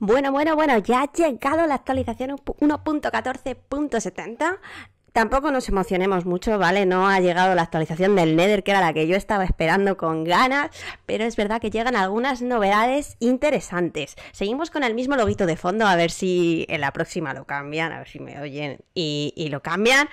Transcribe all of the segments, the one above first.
Bueno, bueno, bueno, ya ha llegado la actualización 1.14.70 Tampoco nos emocionemos mucho, ¿vale? No ha llegado la actualización del Nether, que era la que yo estaba esperando con ganas, pero es verdad que llegan algunas novedades interesantes. Seguimos con el mismo loguito de fondo, a ver si en la próxima lo cambian, a ver si me oyen y, lo cambian.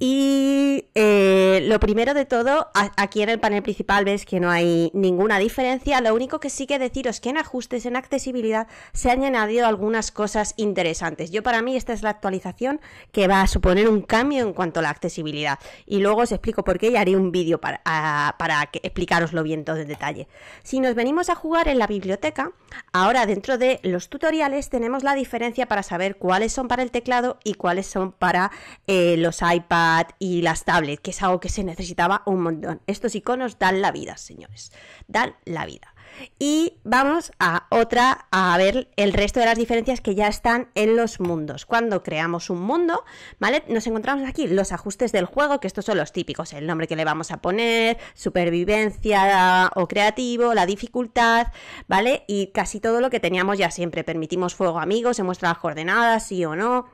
Y eh, lo primero de todo, aquí en el panel principal ves que no hay ninguna diferencia, lo único que sí que deciros que en ajustes, en accesibilidad, se han añadido algunas cosas interesantes. Yo para mí esta es la actualización que va a suponer un cambio en cuanto a la accesibilidad. Y luego os explico por qué y haré un vídeo para, para explicaroslo bien todo en detalle. Si nos venimos a jugar en la biblioteca, ahora dentro de los tutoriales tenemos la diferencia para saber cuáles son para el teclado y cuáles son para eh, los iPad y las tablets, que es algo que se necesitaba un montón. Estos iconos dan la vida, señores. Dan la vida. Y vamos a otra, a ver el resto de las diferencias que ya están en los mundos. Cuando creamos un mundo, ¿vale? Nos encontramos aquí los ajustes del juego, que estos son los típicos, el nombre que le vamos a poner, supervivencia ah, o creativo, la dificultad, ¿vale? Y casi todo lo que teníamos ya siempre. Permitimos fuego amigos, se muestra las coordenadas, sí o no,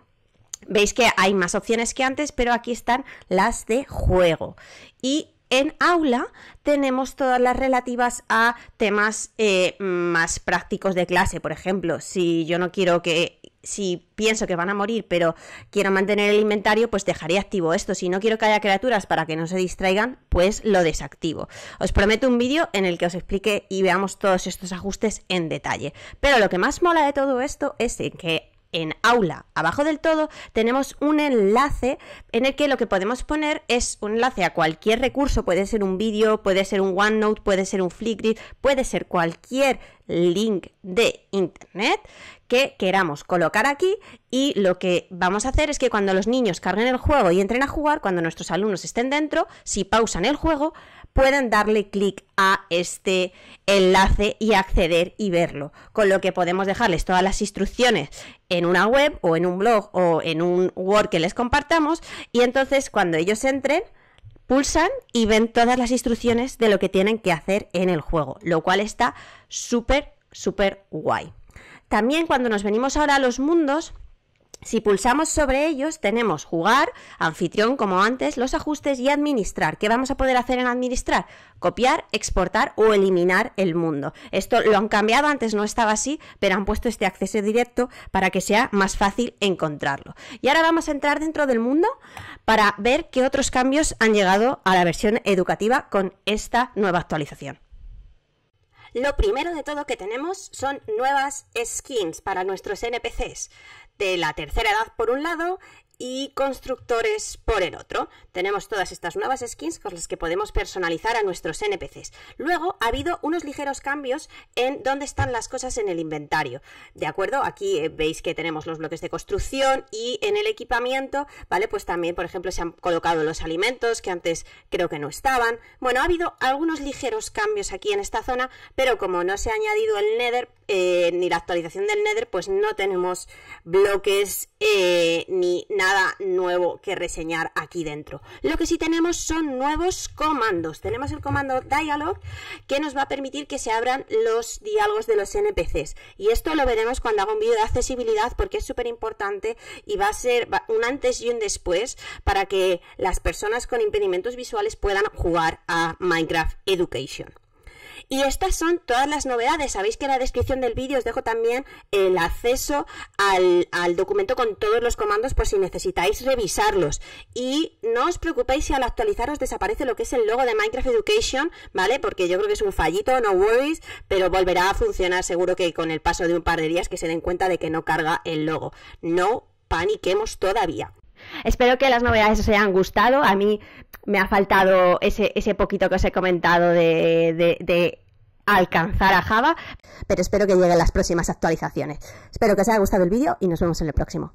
Veis que hay más opciones que antes, pero aquí están las de juego. Y en aula tenemos todas las relativas a temas eh, más prácticos de clase. Por ejemplo, si yo no quiero que, si pienso que van a morir, pero quiero mantener el inventario, pues dejaré activo esto. Si no quiero que haya criaturas para que no se distraigan, pues lo desactivo. Os prometo un vídeo en el que os explique y veamos todos estos ajustes en detalle. Pero lo que más mola de todo esto es que en aula, abajo del todo, tenemos un enlace en el que lo que podemos poner es un enlace a cualquier recurso, puede ser un vídeo, puede ser un OneNote, puede ser un Flickr, puede ser cualquier link de internet que queramos colocar aquí y lo que vamos a hacer es que cuando los niños carguen el juego y entren a jugar, cuando nuestros alumnos estén dentro, si pausan el juego, pueden darle clic a este enlace y acceder y verlo. Con lo que podemos dejarles todas las instrucciones en una web o en un blog o en un Word que les compartamos y entonces cuando ellos entren, pulsan y ven todas las instrucciones de lo que tienen que hacer en el juego, lo cual está súper, súper guay. También cuando nos venimos ahora a los mundos, si pulsamos sobre ellos, tenemos jugar, anfitrión como antes, los ajustes y administrar. ¿Qué vamos a poder hacer en administrar? Copiar, exportar o eliminar el mundo. Esto lo han cambiado, antes no estaba así, pero han puesto este acceso directo para que sea más fácil encontrarlo. Y ahora vamos a entrar dentro del mundo para ver qué otros cambios han llegado a la versión educativa con esta nueva actualización. Lo primero de todo que tenemos son nuevas skins para nuestros NPCs, de la tercera edad por un lado y constructores por el otro. Tenemos todas estas nuevas skins con las que podemos personalizar a nuestros NPCs. Luego ha habido unos ligeros cambios en dónde están las cosas en el inventario. De acuerdo, aquí eh, veis que tenemos los bloques de construcción y en el equipamiento, ¿vale? Pues también, por ejemplo, se han colocado los alimentos que antes creo que no estaban. Bueno, ha habido algunos ligeros cambios aquí en esta zona, pero como no se ha añadido el Nether eh, ni la actualización del Nether, pues no tenemos bloques eh, ni nada nada nuevo que reseñar aquí dentro. Lo que sí tenemos son nuevos comandos. Tenemos el comando dialog que nos va a permitir que se abran los diálogos de los NPCs. Y esto lo veremos cuando haga un vídeo de accesibilidad porque es súper importante y va a ser un antes y un después para que las personas con impedimentos visuales puedan jugar a Minecraft Education. Y estas son todas las novedades. Sabéis que en la descripción del vídeo os dejo también el acceso al, documento con todos los comandos por si necesitáis revisarlos. Y no os preocupéis si al actualizaros desaparece lo que es el logo de Minecraft Education, ¿vale? Porque yo creo que es un fallito, no worries, pero volverá a funcionar seguro que con el paso de un par de días que se den cuenta de que no carga el logo. No paniquemos todavía. Espero que las novedades os hayan gustado. A mí me ha faltado ese, ese poquito que os he comentado de, de alcanzar a Java, pero espero que lleguen las próximas actualizaciones. Espero que os haya gustado el vídeo y nos vemos en el próximo.